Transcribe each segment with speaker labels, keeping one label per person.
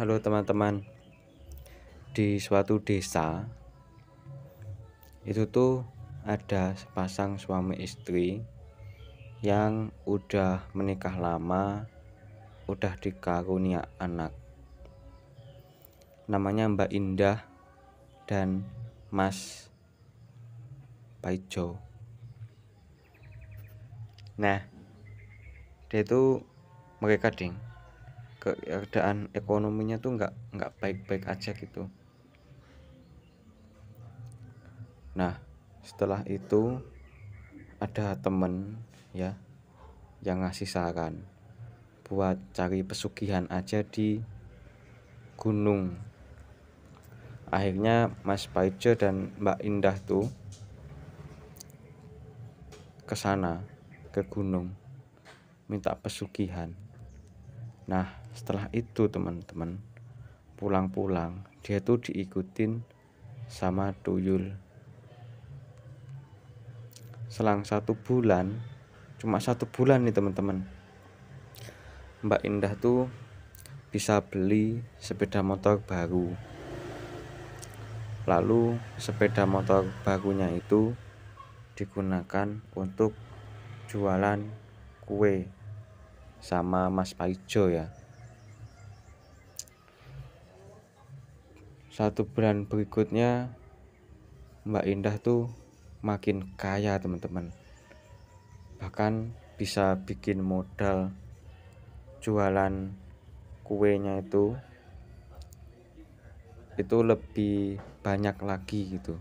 Speaker 1: Halo teman-teman. Di suatu desa itu tuh ada sepasang suami istri yang udah menikah lama, udah dikarunia anak. Namanya Mbak Indah dan Mas Paijo. Nah, dia tuh mereka ding keadaan ekonominya tuh nggak nggak baik-baik aja gitu nah setelah itu ada temen ya yang ngasih saran buat cari pesugihan aja di gunung akhirnya Mas Paijo dan Mbak Indah tuh kesana ke gunung minta pesugihan Nah, setelah itu teman-teman, pulang-pulang dia tuh diikutin sama tuyul. Selang satu bulan, cuma satu bulan nih teman-teman. Mbak Indah tuh bisa beli sepeda motor baru. Lalu sepeda motor barunya itu digunakan untuk jualan kue sama Mas Paijo ya satu bulan berikutnya Mbak Indah tuh makin kaya teman-teman bahkan bisa bikin modal jualan kuenya itu itu lebih banyak lagi gitu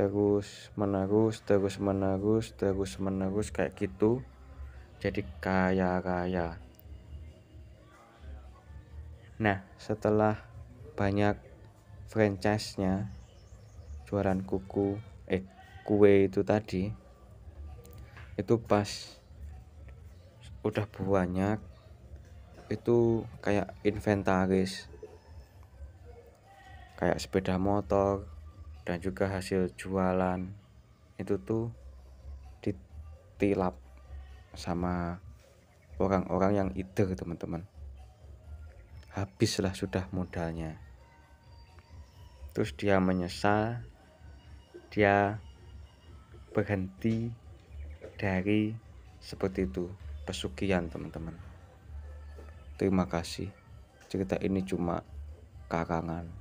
Speaker 1: terus menerus terus menerus terus menerus kayak gitu jadi kaya raya nah setelah banyak franchise-nya jualan kuku eh kue itu tadi itu pas udah banyak itu kayak inventaris kayak sepeda motor dan juga hasil jualan itu tuh ditilap sama orang-orang yang ide teman-teman habislah sudah modalnya terus dia menyesal dia berhenti dari seperti itu pesugihan teman-teman terima kasih cerita ini cuma karangan